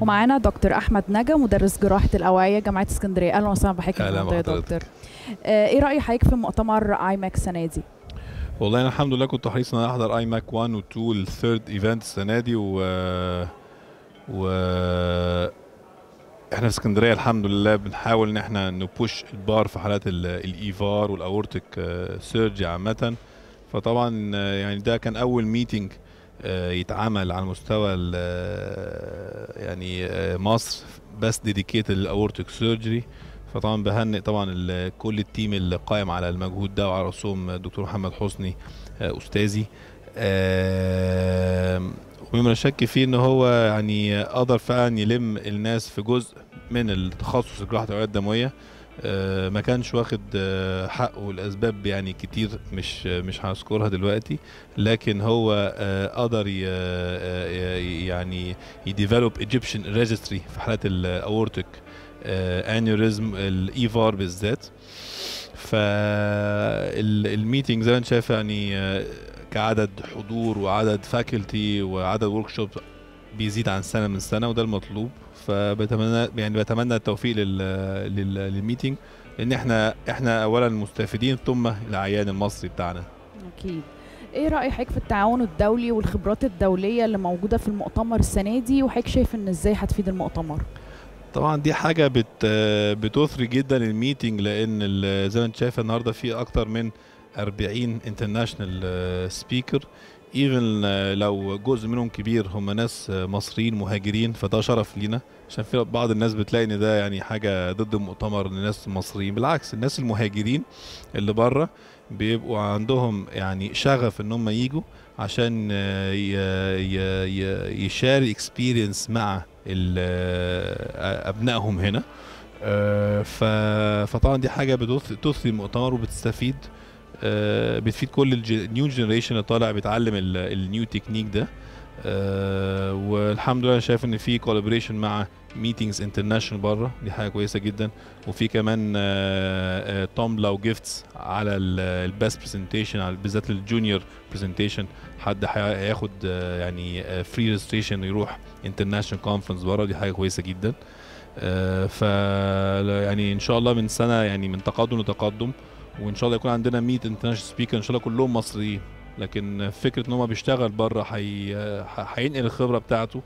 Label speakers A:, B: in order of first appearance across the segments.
A: ومعانا دكتور احمد نجا مدرس جراحه الاوعيه جامعه اسكندريه اهلا وسهلا بحضرتك يا دكتور آه، ايه راي حضرتك في مؤتمر اي ماك السنه دي
B: والله انا الحمد لله كنت حريص ان انا احضر اي ماك 1 و2 والثيرد ايفنت السنه دي و و احنا في اسكندريه الحمد لله بنحاول ان احنا نبوش البار في حالات الايفار e والاورتك سيرجي آه، عامه فطبعا آه، يعني ده كان اول ميتنج آه، يتعمل على مستوى آه، يعني آه، مصر بس ديديكيتد للاورتيك سيرجري فطبعا بهنئ طبعا كل التيم اللي قائم على المجهود ده وعلى راسهم الدكتور محمد حسني استاذي ومما لا شك فيه ان هو يعني قدر فعلا يلم الناس في جزء من التخصص جراحه الاوعيه الدمويه آه، ما كانش واخد آه، حقه لاسباب يعني كتير مش آه، مش هذكرها دلوقتي لكن هو قدر يعني يديفلوب ايجيبشن ريجستري في حالات الاورتك انيوريزم الايفار بالذات فالميتنج زي ما انت شايف يعني كعدد حضور وعدد فاكولتي وعدد ورك بيزيد عن سنه من سنه وده المطلوب فبتمنى يعني بتمنى التوفيق لل للميتنج لان احنا احنا اولا مستفيدين ثم العيان المصري بتاعنا
A: اكيد ايه راي حضرتك في التعاون الدولي والخبرات الدوليه اللي موجوده في المؤتمر السنه دي وحضرتك شايف ان ازاي هتفيد المؤتمر
B: طبعا دي حاجه بت بتثري جدا الميتنج لان زي ما انت شايف النهارده في اكتر من 40 انترناشونال سبيكر ايفن آه، لو جزء منهم كبير هم ناس آه، مصريين مهاجرين فده شرف لينا عشان في بعض الناس بتلاقي ان ده يعني حاجه ضد المؤتمر للناس مصريين بالعكس الناس المهاجرين اللي بره بيبقوا عندهم يعني شغف ان هم يجوا عشان آه، يشار اكسبيرينس مع ابنائهم هنا فطبعا دي حاجه بتثري المؤتمر وبتستفيد آه، بتفيد كل النيو جنريشن اللي طالع بيتعلم النيو تكنيك ده آه، والحمد لله انا شايف ان في كولابريشن مع ميتينجز انترناشونال بره دي حاجه كويسه جدا وفي كمان تامبلا آه، وجيفتس على الباس برزنتيشن على بالذات للجونيور برزنتيشن حد هياخد يعني فري ريجستريشن يروح انترناشونال كونفرنس بره دي حاجه كويسه جدا ف يعني ان شاء الله من سنه يعني من تقدم لتقدم وان شاء الله يكون عندنا 100 انترناشونال سبيكر ان شاء الله كلهم مصريين لكن فكره ان هو بيشتغل بره هينقل الخبره بتاعته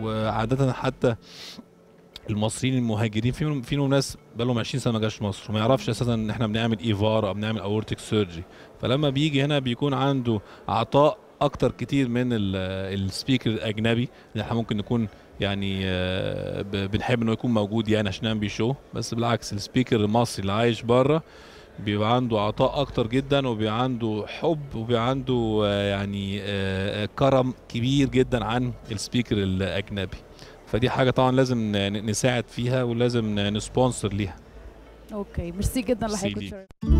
B: وعاده حتى المصريين المهاجرين في في ناس بقى لهم 20 سنه ما جاش مصر وما يعرفش اساسا ان احنا بنعمل ايفار او بنعمل اورتيك سيرجي فلما بيجي هنا بيكون عنده عطاء اكتر كتير من السبيكر الاجنبي اللي احنا ممكن نكون يعني آه، بنحب انه يكون موجود يعني عشان نعمل بيه شو بس بالعكس السبيكر المصري اللي عايش بره بيبقى عنده عطاء اكتر جدا وبيبقى عنده حب وبيبقى عنده آه، يعني آه، آه، كرم كبير جدا عن السبيكر الاجنبي فدي حاجه طبعا لازم نساعد فيها ولازم نسبونسر ليها
A: اوكي ميرسي جدا لحضرتك